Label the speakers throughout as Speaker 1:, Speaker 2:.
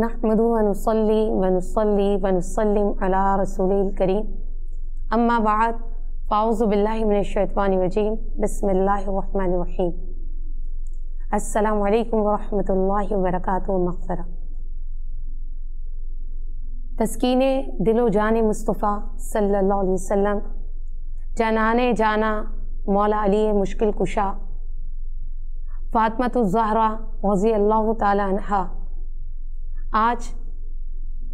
Speaker 1: नहमद वनसली वनसली वनसलम अला रसूल करीम अम्मा बाद पाउज़बिल्लाशवानरजीम बसमीम अल्लाम वरहमल वर्क मफ़रा तस्किन दिलो जान मुस्तफ़ा सल्लल्लाहु अलैहि वसल्लम जनाने जाना मौला अली मुश्किल कुशा फ़ातमत ज़हरा रज़ी अल्लाह तहा आज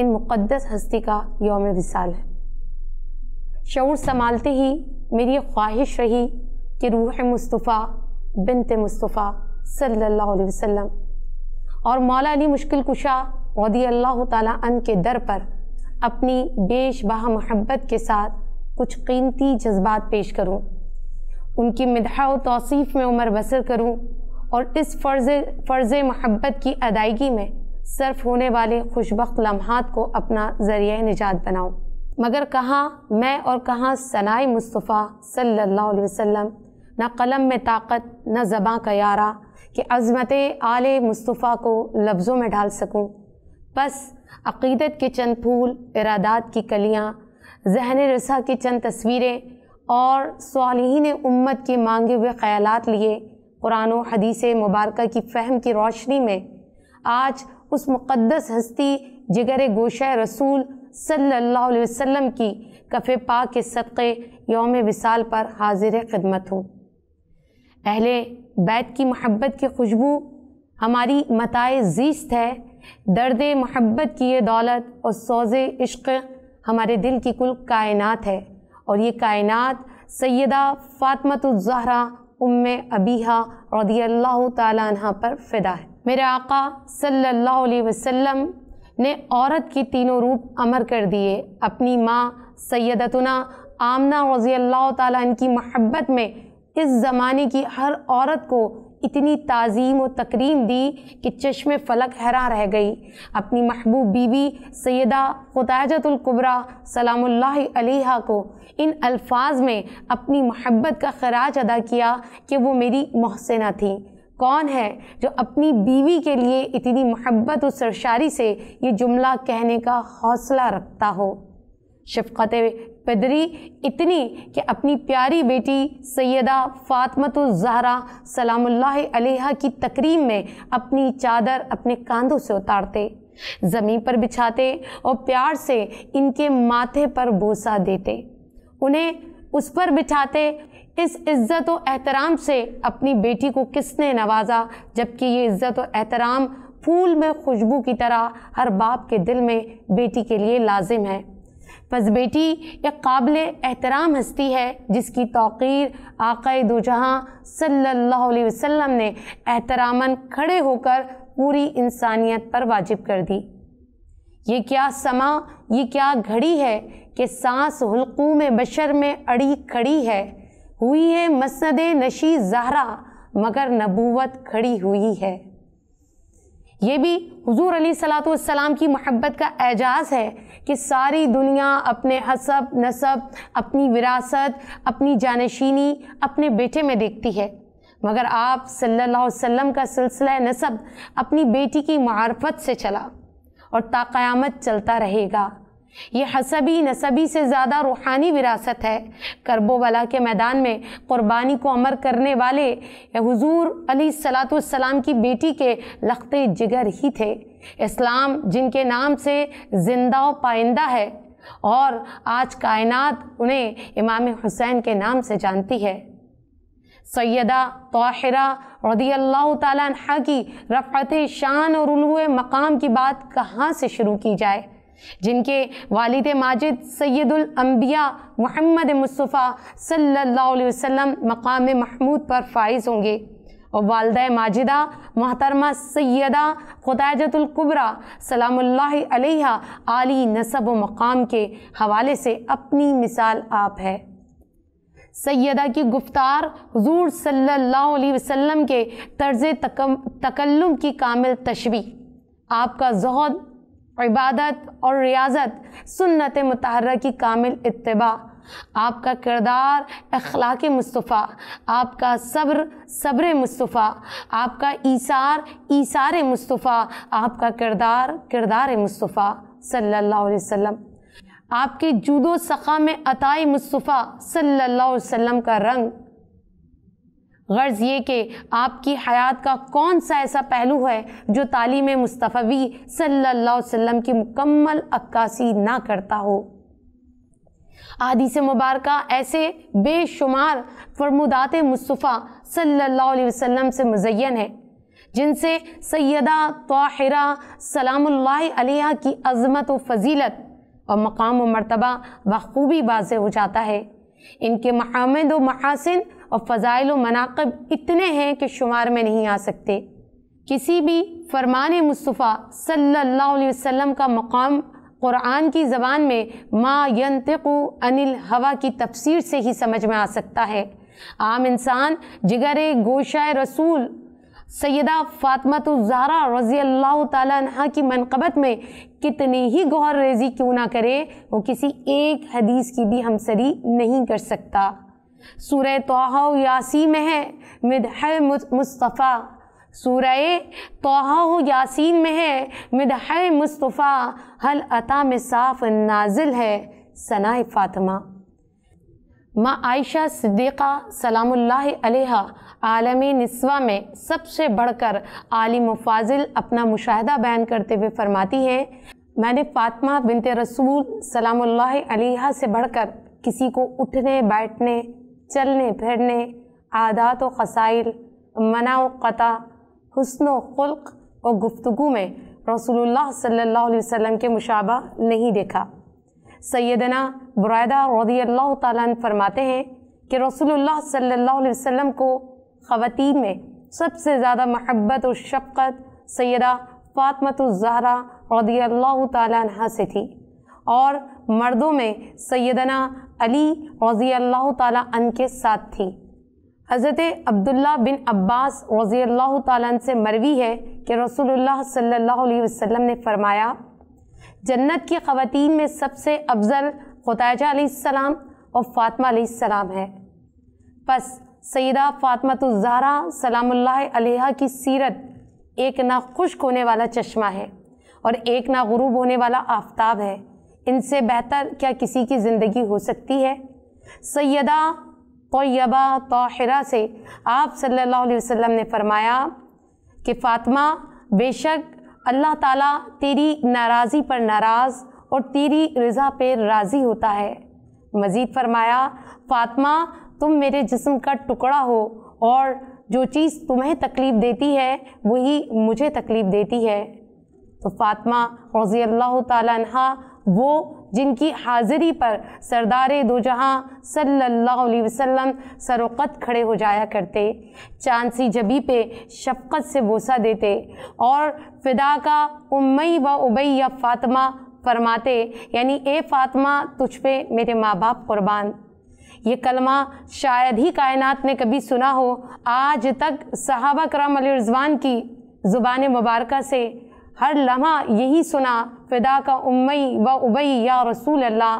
Speaker 1: इन मुक़दस हस्ती का योम विसाल है शूर संभालते ही मेरी ख्वाहिश रही कि रूह मुस्तफ़ा बिनत मुस्तफ़ा सल्ला वसम और मौला अली मुश्किल कुशा रदी अल्लाह तन के दर पर अपनी बेश बहा महब्बत के साथ कुछ कीमती जज्बात पेश करूँ उनकी मदहा व तोसीफ़ में उम्र बसर करूँ और इस फ़र्ज़ फ़र्ज़ महब्बत की अदायगी में सर्फ होने वाले खुशबक लम्हात को अपना ज़रिए निजात बनाओ मगर कहाँ मैं और कहाँ सनाई मुस्तफ़ा सल्लल्लाहु अलैहि वसल्लम न कलम में ताकत न ज़बाँ का यारा कि अज़मत आल मुस्तफ़ा को लफ्ज़ों में डाल सकूँ बस अक़ीदत के चंद फूल इरादात की कलियाँ जहन रसा की चंद तस्वीरें और सालहीन उम्मत के मांगे हुए ख़्यालात लिए कुरान हदीस मुबारक की फ़हम की रोशनी में आज उस मुक़दस हस्ती जिगर गोशा रसूल सल्लल्लाहु अलैहि वसल्लम की कफ़े पाक के सदक़े योम विसाल पर हाजिर खिदमत हो अहले बैत की महब्बत की खुशबू हमारी मताए जीस्त है दर्द महब्बत की ये दौलत और सौज़ इश्क हमारे दिल की कुल कायनात है और ये कायनात सैदा फ़ातमतुलज़हरा उम अबीहा रदी अल्लाह तला पर फ़िदा है मेरे आका सल्लल्लाहु अलैहि वसल्लम ने औरत की तीनों रूप अमर कर दिए अपनी माँ सैदतना आमना रज़ी अल्लाह ताली की महब्बत में इस ज़माने की हर औरत को इतनी ताज़ीम व तकरीम दी कि चश्म फलक हैरान रह गई अपनी महबूब बीबी सैदा खुताजतुल्कुबरा सलामुल्लाह को इन अल्फाज में अपनी महब्बत का खराज अदा किया कि वो मेरी मोहसिना थी कौन है जो अपनी बीवी के लिए इतनी मोहब्बत और सरशारी से ये जुमला कहने का हौसला रखता हो शफ़त पदरी इतनी कि अपनी प्यारी बेटी सैदा फ़ातमत ज़हरा सलामुल्लाह की तकरीम में अपनी चादर अपने कांधों से उतारते ज़मीन पर बिछाते और प्यार से इनके माथे पर बोसा देते उन्हें उस पर बिठाते इस इज़्ज़त और एहतराम से अपनी बेटी को किसने नवाजा जबकि ये इज़्ज़त और एहतराम फूल में खुशबू की तरह हर बाप के दिल में बेटी के लिए लाजिम है बस बेटी एक काबिल एहतराम हस्ती है जिसकी तोक़ीर आकए दो जहाँ सल्लल्लाहु अलैहि वसल्लम ने एहतरामन खड़े होकर पूरी इंसानियत पर वाजिब कर दी ये क्या समा ये क्या घड़ी है कि सांस हलकू में बशर में अड़ी खड़ी है हुई है मसद नशी जहरा मगर नबूवत खड़ी हुई है ये भी हुजूर अली सलाम की मोहब्बत का एजाज़ है कि सारी दुनिया अपने हसब नसब अपनी विरासत अपनी जानशीनी अपने बेटे में देखती है मगर आप सल्लल्लाहु अलैहि वसल्लम का सिलसिला नसब अपनी बेटी की मार्फत से चला और ताक़यामत चलता रहेगा ये हसबी नसबी से ज़्यादा रूहानी विरासत है करबोवला के मैदान में क़ुरबानी को अमर करने वाले हुजूर अली सलाम की बेटी के लखते जिगर ही थे इस्लाम जिनके नाम से जिंदा पाइंदा है और आज कायनात उन्हें इमाम हुसैन के नाम से जानती है सैदा तोहरा रदी अल्लाह तह की रफ़त शान और उलुए मकाम की बात कहाँ से शुरू की जाए जिनके वालिद माजिद सैदुल अम्बिया मोहम्मद मुस्तफ़ा सल्लल्लाहु अलैहि वसल्लम मकाम महमूद पर फाइज होंगे और वालद माजिदा महतरमा सैदा खुदाजतुल्कुबरा सलाम्ल आली नसब व मकाम के हवाले से अपनी मिसाल आप है सैदा की गुफ्तार हजूर सल्लल्लाहु अलैहि वसल्लम के तर्ज तकल्लुम की कामिल तशबी आपका जहद इबादत और रियाजत सुन्नत मतहर की कामिल इतबा आपका किरदार अखलाक मुस्तफ़ा आपका सब्र सब्र मुस्तफ़ा आपका ईसार ईसार मुस्तफ़ा आपका किरदार किरदार मुस्तफ़ा सल्लल्लाहु अलैहि वसल्लम आपके जूदो सख़ा में अताई मुस्तफ़ा सल्लल्लाहु अलैहि वसल्लम का रंग गर्ज़ ये कि आपकी हयात का कौन सा ऐसा पहलू है जो तालीम मुस्तफ़ी सल्ला वम की मुकम्मल अक्कासी ना करता हो आदीस मुबारक ऐसे बेशुमार फरमुदात मुस्तफ़ा सल्लल्लाहु अलैहि वसल्लम से मुजैन है जिनसे सैदा तोहरा सलाम्ला की अज़मत व फजीलत और मकाम व मरतबा बखूबी वाज हो जाता है इनके महामद व महासिन और फ़ज़ाइल व मनाकब इतने हैं कि शुमार में नहीं आ सकते किसी भी फरमान मुस्तफ़ा सल्लल्लाहु अलैहि वसल्लम का मकाम क़ुरान की ज़बान में मा अनिल हवा की तफसीर से ही समझ में आ सकता है आम इंसान जिगर गोशा रसूल सैदा ज़ारा रज़ी अल्लाह तहा की मनकबत में कितनी ही गौर रेजी क्यों ना करें वो किसी एक हदीस की भी हमसरी नहीं कर सकता सूर्य तोहा यासी में है है मुस्तफ़ा सूर्य तोहा यासीन में है है मुस्तफ़ा हल अता में साफ़ नाजिल है सना फ़ातिमा माँ आयशा सिद्दीक़ा सलामुल्लाह आलमी नस्वा में सबसे बढ़कर आलिम फाजिल अपना मुशाहदा बयान करते हुए फरमाती हैं मैंने फातमा बिनत रसूल सलामुल्लाह अलैहा से बढ़कर किसी को उठने बैठने चलने फिरने आदात व खसाइल मना व हसन ख़ुल्क और गुफ्तु में रसूलुल्लाह सल्लल्लाहु अलैहि वसल्लम के मुशाबा नहीं देखा सैदना बुरादा रदी अल्लाह फरमाते हैं कि रसूलुल्लाह सल्लल्लाहु को ख़वान में सबसे ज़्यादा महब्बत और शफ़त सैदा फातमत ज़हरा अल्लाह तह से थी और मर्दों में सैदना अली रज़ी अल्लाह तन के साथ थी हज़रत अब्दुल्ला बिन अब्बास रज़ी अल्लाह तन से मरवी है कि रसोल्ला सल्ला वसम ने फ़रमाया जन्नत की खातिन में सबसे अफजल खुतजा और फ़ातमा सलाम है बस सैदा फ़ातमतुज़ारा सलाम अलैहा की सीरत एक ना खुश्क होने वाला चश्मा है और एक ना गुरूब होने वाला आफ्ताब है इनसे बेहतर क्या किसी की ज़िंदगी हो सकती है सैदा तोयबा तोहरा से आप सल्लल्लाहु अलैहि वसल्लम ने फरमाया कि फ़ातिमा बेशक अल्लाह ताला तेरी नाराज़ी पर नाराज़ और तेरी रज़ा पर राज़ी होता है मज़ीद फरमाया फ़ातिमा तुम मेरे जिस्म का टुकड़ा हो और जो चीज़ तुम्हें तकलीफ़ देती है वही मुझे तकलीफ़ देती है तो फातमा रज़ी अल्लाह तहा वो जिनकी हाज़िरी पर सरदार दो जहाँ सल्ला वसम सरोकत खड़े हो जाया करते चांद जबी पे शफ़क़त से बोसा देते और फिदा का उमई व उबई या फ़ातिमा फरमाते यानी ए फातमा तुझ पे मेरे माँ बाप क़़ुरबान ये कलमा शायद ही कायनात ने कभी सुना हो आज तक सहाबा करम रजवान की ज़ुबान मुबारक से हर लम्हा यही सुना फ़िदा का उम्मी व उबई या रसूल अल्लाह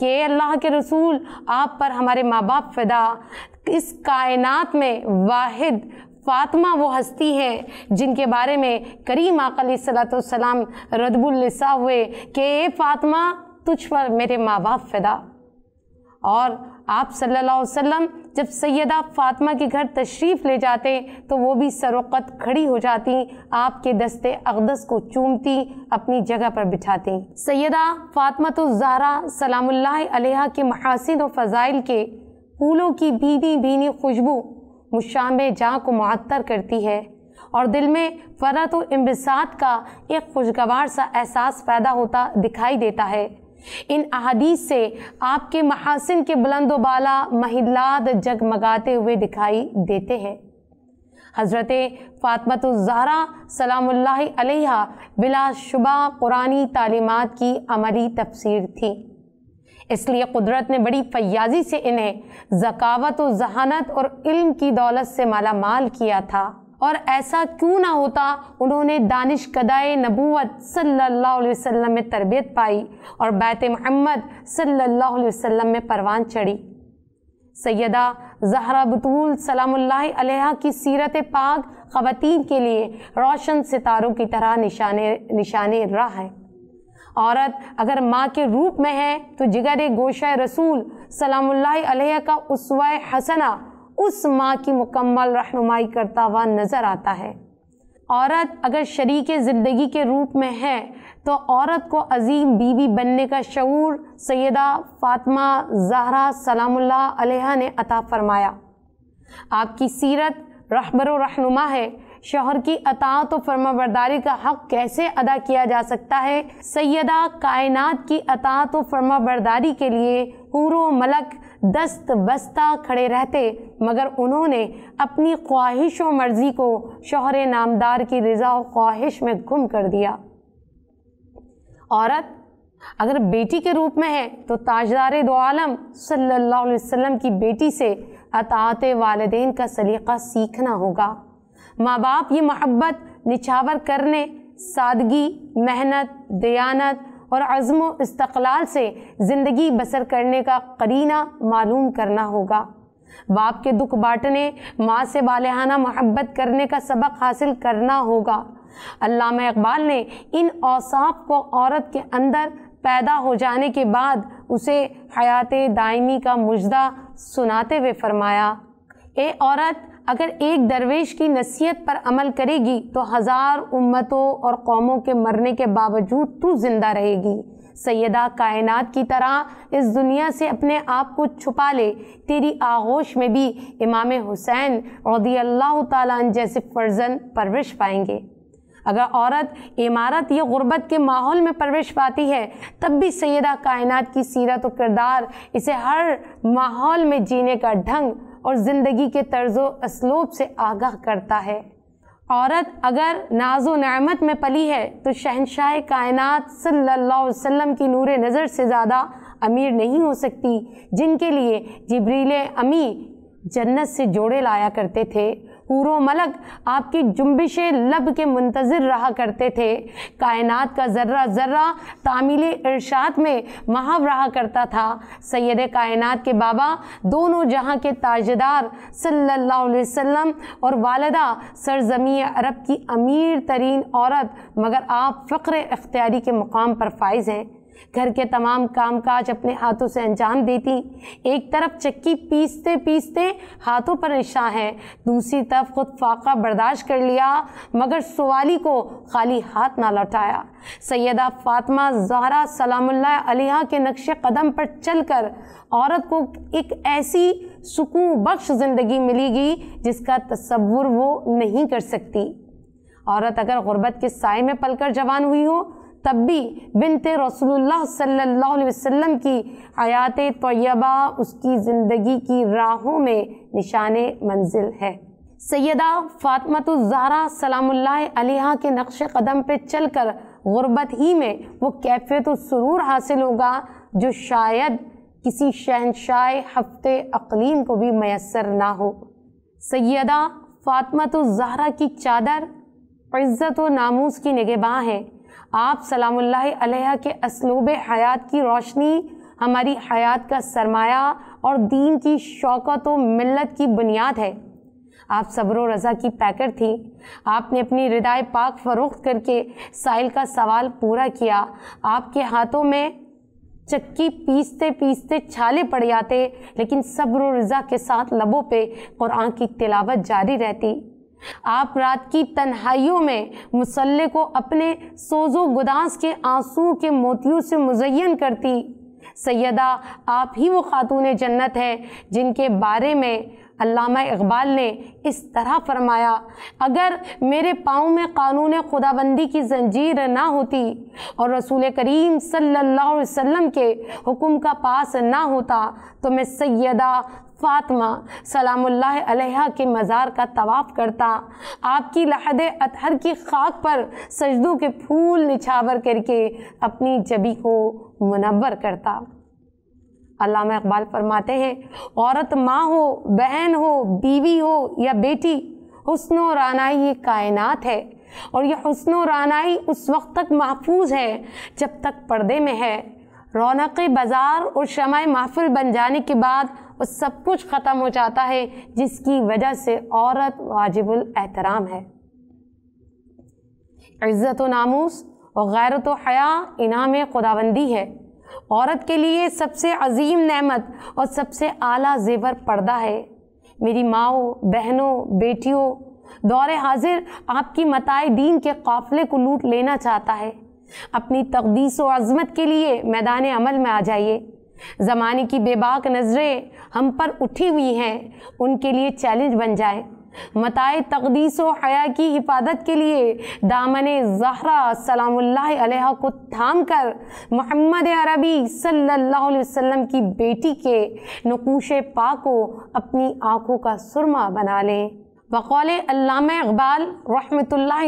Speaker 1: कि अल्लाह के रसूल आप पर हमारे माँ बाप फ़िदा इस कायनात में वाहिद फ़ातिमा वो हस्ती है जिनके बारे में करीम आकलीसलाम रदबुल्लिसा हुए कि ए फातमा तुझ पर मेरे माँ बाप फ़िदा और आप सल्लल्लाहु अलैहि वसल्लम जब सैदा फ़ातिमा के घर तशरीफ़ ले जाते तो वो भी सरोकत खड़ी हो जाती आपके दस्ते अकदस को चूमती अपनी जगह पर बिठाती सैदा फ़ातिमा तो जहरा सलाम्ला के महासिन व फ़ज़ाइल के फूलों की भीनी भीनी खुशबू मुशाम जहाँ को मअतर करती है और दिल में फ़रत तो व इम्बसात का एक खुशगवार सा एहसास पैदा होता दिखाई देता है इन अहदीस से आपके महासिन के बुलंद महिलाद जगमगाते हुए दिखाई देते हैं हज़रत फ़ातमतुलज़हरा सलामुल्लाह बिलाशुबा पुरानी तालीमत की अमली तफसीर थी इसलिए कुदरत ने बड़ी फयाजी से इन्हें ज़कावत व जहानत और इल्म की दौलत से माला माल किया था और ऐसा क्यों ना होता उन्होंने दानिश कदाए नबूत सल्लल्लाहु अलैहि वसल्लम में तरबियत पाई और बैत महम्मद सल्लल्लाहु अलैहि वसल्लम में परवान चढ़ी सैदा जहरा बतूल सलाम्ला की सीरत पाक ख़वातीन के लिए रोशन सितारों की तरह निशाने निशाने रहा है औरत अगर माँ के रूप में है तो जिगर गोशा रसूल सलाम्ला का उसवा हसना उस माँ की मुकम्मल रहनुमाई करता हुआ नज़र आता है औरत अगर शरीक ज़िंदगी के रूप में है तो औरत को अजीम बीवी बनने का शूर सैदा फ़ातमा जहरा सलामुल्ला ने अता फरमाया आपकी सीरत रहबर रहनुमा है शोहर की अतात व फर्माबरदारी का हक़ कैसे अदा किया जा सकता है सैदा कायनात की अतात व फर्माबरदारी के लिए हूर मलक दस्त बस्ता खड़े रहते मगर उन्होंने अपनी ख्वाहिश व मर्ज़ी को शोहर नामदार की रज़ा ख्वाहिश में गुम कर दिया औरत अगर बेटी के रूप में है तो ताजदार दो आलम सल्लल्लाहु अलैहि वसल्लम की बेटी से अतात वालदेन का सलीक़ा सीखना होगा माँ बाप ये मोहब्बत निछावर करने सादगी मेहनत दयानत और अज़म इस्तलाल से ज़िंदगी बसर करने का करीना मालूम करना होगा बाप के दुख बांटने माँ से बालहाना महब्बत करने का सबक हासिल करना होगा अल्लाह इकबाल ने इन औसाफ को औरत के अंदर पैदा हो जाने के बाद उसे हयात दायमी का मुजदा सुनाते हुए फरमाया ए औरत अगर एक दरवेश की नसीहत पर अमल करेगी तो हज़ार उम्मतों और कौमों के मरने के बावजूद तू ज़िंदा रहेगी सैदा कायनात की तरह इस दुनिया से अपने आप को छुपा ले तेरी आगोश में भी इमाम हुसैन रदी अल्लाह तन जैसे फ़र्जन परवरिश पाएंगे अगर औरत इमारत या गुर्बत के माहौल में परवरिश पाती है तब भी सैदा कायनात की सीरत व किरदार इसे हर माहौल में जीने का ढंग और ज़िंदगी के तर्ज असलूब से आगाह करता है औरत अगर नाजो नमत में पली है तो शहनशाह कायनात सल्लल्लाहु अलैहि वसल्लम की नूर नज़र से ज़्यादा अमीर नहीं हो सकती जिनके लिए जबरील अमी जन्नत से जोड़े लाया करते थे हूरों मलक आपकी जुम्बिश लब के मंतज़र रहा करते थे कायनात का ज़र्रा ज़र्रा तामीली इर्शाद में महाव रहा करता था सैद कायनात के बाबा दोनों जहाँ के ताजदार सल्लल्लाहु अलैहि वसल्लम और वालदा सरजमी अरब की अमीर तरीन औरत मगर आप फ़्र इख्तियारी के मुकाम पर फाइज हैं घर के तमाम कामकाज अपने हाथों से अंजाम देती एक तरफ चक्की पीसते पीसते हाथों पर निशा है दूसरी तरफ खुद फाका बर्दाश्त कर लिया मगर सवाली को खाली हाथ ना लौटाया सैदा फातमा जहरा सलामुल्ला अलिया के नक्श कदम पर चलकर औरत को एक ऐसी सुकून बख्श ज़िंदगी मिलेगी जिसका तस्वुर वो नहीं कर सकती औरत अगर गुर्बत के साय में पलकर जवान हुई हो तब भी बिनत रसूलुल्लाह सल्लल्लाहु अलैहि वसल्लम की हयात तोयबा उसकी ज़िंदगी की राहों में निशान मंजिल है सैदा फ़ातमतुज़हरा सलामुल्लाह के नक्श कदम पर चल कर गुरबत ही में वो कैफियत सुरूर हासिल होगा जो शायद किसी शहनशाह हफ्ते अकलीम को भी मैसर ना हो सैदा फ़ातमतुज़हरा की चादर इज़्ज़त व नामोज की निगहबाँ हैं आप सलाम्ल के इसलूब हयात की रोशनी हमारी हयात का सरमाया और दीन की शौकत व मिलत की बुनियाद है आप सब्र रज़ा की पैकर थी आपने अपनी रिदाय पाक फ़रोख्त करके साइल का सवाल पूरा किया आपके हाथों में चक्की पीसते पीसते छाले पड़ जाते लेकिन सब्र रज़ा के साथ लबों पे कुरान की तिलावत जारी रहती आप रात की तन्हाइयों में मुसल्ले को अपने सोजो गुदास के आंसू के मोतियों से मुजयन करती सैदा आप ही वो ख़ातून जन्नत हैं जिनके बारे में अलामा इकबाल ने इस तरह फरमाया अगर मेरे पाँव में कानून खुदाबंदी की जंजीर ना होती और रसूल करीम सल्लल्लाहु अलैहि वसल्लम के हुक्म का पास ना होता तो मैं सैदा फातमा सलामुल्लाह के मज़ार का तवाफ़ करता आपकी लहद अतहर की खाक पर सजदों के फूल निछावर करके अपनी जबी को मुनवर करता अलामा इकबाल फरमाते हैं औरत माँ हो बहन हो बीवी हो या बेटी हसन व रानाई ये कायनात है और यह हसन व रानाई उस वक्त तक महफूज है जब तक पर्दे में है रौनक बाज़ार और शमाय महफिल बन जाने के बाद और सब कुछ ख़त्म हो जाता है जिसकी वजह से औरत वाजिबुल एहतराम है इज़्ज़त व नामूस और गैरत व हया इनाम खुदाबंदी है औरत के लिए सबसे अजीम नेमत और सबसे आला जेवर पर्दा है मेरी माओ बहनों बेटियों दौर हाजिर आपकी मताए दीन के काफले को लूट लेना चाहता है अपनी तकदीस व अजमत के लिए मैदान अमल में आ जाइए ज़माने की बेबाक नज़रें हम पर उठी हुई हैं उनके लिए चैलेंज बन जाए मताए तकदीस व हया की हिफाजत के लिए दामन जहरा सलाम्ला को थाम कर मोहम्मद अरबी सल्लल्लाहु अलैहि वसल्लम की बेटी के नकूश पा को अपनी आँखों का सुरमा बना लें बकौल अकबाल इकबाल रहमतुल्लाह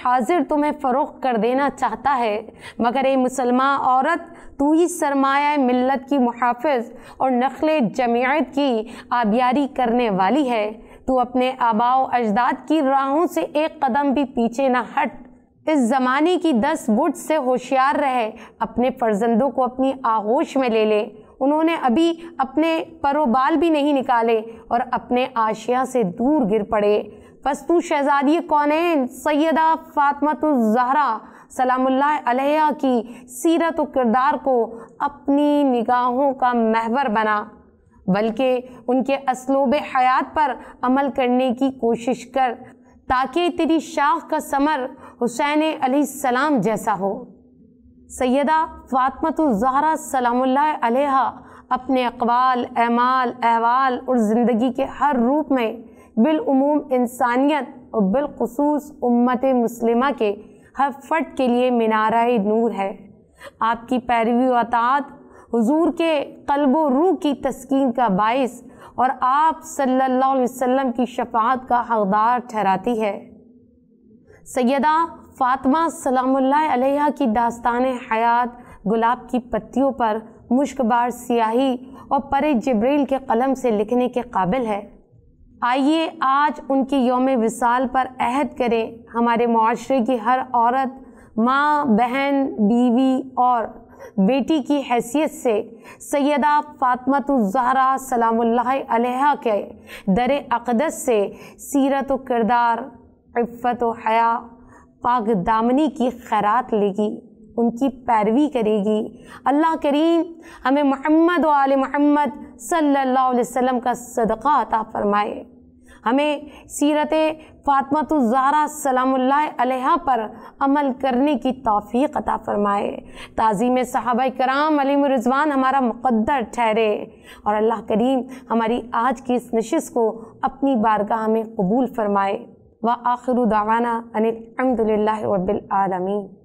Speaker 1: हाजिर तुम्हें फ़रोग कर देना चाहता है मगर ए मुसलमान औरत तू ही सरमाया मिलत की मुहाफ़ और नखल जमीयत की आबियारी करने वाली है तू अपने आबाओ अजदाद की राहों से एक कदम भी पीछे न हट इस ज़माने की दस बुट से होशियार रहे अपने फर्जंदों को अपनी आगोश में ले ले उन्होंने अभी अपने परोबाल भी नहीं निकाले और अपने आशिया से दूर गिर पड़े पस्तू शहजादी कौन सैदा फ़ातमत जहरा सलामुल्लाह अलैया की सीरत व किरदार को अपनी निगाहों का महवर बना बल्कि उनके असलूब हयात पर अमल करने की कोशिश कर ताकि तेरी शाख का समर हुसैन सलाम जैसा हो सैदा जहरा सलामुल्लाह अलैहा अपने अकवाल अमाल अहवाल और ज़िंदगी के हर रूप में बिलूम इंसानियत और बिलखसूस उम्मत मुस्लिमा के हर फट के लिए मीनारा नूर है आपकी पैरवी वतात हुजूर के कल्ब रूह की तस्कीन का बायस और आप सल्लल्लाहु अलैहि वसल्लम की शफात का हकदार ठहराती है सैदा फातमा सलामुल्लाह की दास्तान हयात गुलाब की पत्तियों पर मुश्कबार सियाही और परे जबरील के कलम से लिखने के काबिल है आइए आज उनके योम विसाल पर अहद करें हमारे माशरे की हर औरत माँ बहन बीवी और बेटी की हैसियत से सैदा फ़ातमतुज़हरा सलामुल्लाह के दर अकदस से सीरत व किरदार इफ़त व हया पाक दामनी की खैरात लेगी उनकी पैरवी करेगी अल्लाह करीम हमें महमद वाल महमद सल्लल्लाहु अलैहि वसल्लम का सदक़ा अता फ़रमाए हमें सीरत फ़ातमत ज़ारा सलाम्ला पर अमल करने की तोफ़ी अता फ़रमाए तज़ीम साहब कराम अलीम रिजवान हमारा मुक़दर ठहरे और अल्लाह करीम हमारी आज की इस नशस्त को अपनी बारगाह में कबूल फ़रमाए व आखिर दावाना अनिलहमदिल्ला रबालमीन